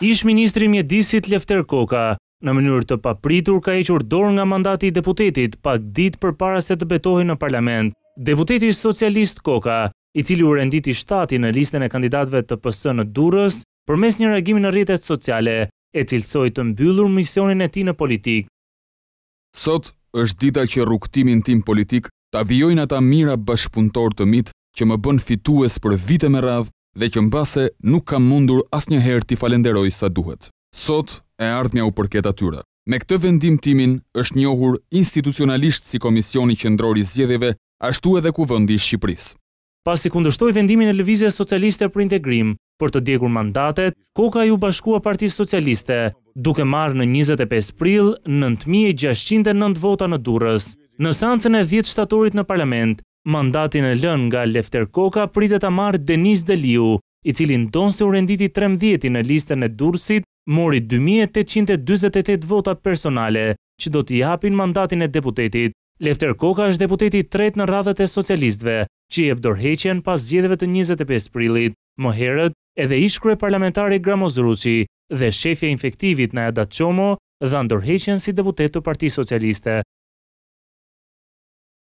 Ish ministri mjedisit Lefter Koka, në mënyrë të papritur ka eqër dorë nga mandati i deputetit, pak dit për para se të betohi në parlament. Deputeti socialist Koka, i cili u renditi shtati në listën e kandidatve të pësë në durës, për mes një reagimin në rritet sociale, e cilësoj të mbyllur misionin e ti në politik. Sot është dita që rukëtimin tim politik të avjojnë ata mira bashkëpuntor të mitë që më bën fitues për vite me radhë dhe që mbase nuk kam mundur as një herë t'i falenderoj sa duhet. Sot e ardhme u përket atyra. Me këtë vendim timin është njohur institucionalisht si Komisioni Qendrori Zjedheve, ashtu edhe ku vëndi Shqipëris. Pas i kundështoj vendimin e Lëvizjes Socialiste për integrim, për të djegur mandatet, koka ju bashkua Partisë Socialiste, duke marrë në 25 pril 9609 vota në durës. Në sancën e 10 shtatorit në parlament, mandatin e lën nga Lefter Koka pritet a marrë Denis Deliu, i cilin ndonse se u renditi 13 në listën e dursit, mori 2828 votat personale, që do t'i hapin mandatin e deputetit. Lefter Koka është deputeti tret në radhët e socialistve, që i ebdorheqen pas zjedhve të 25 prilit. Më herët, edhe ishkre parlamentari Gramoz Ruqi dhe shefja infektivit në Adat Qomo dhe ndorheqen si deputet të Parti Socialiste.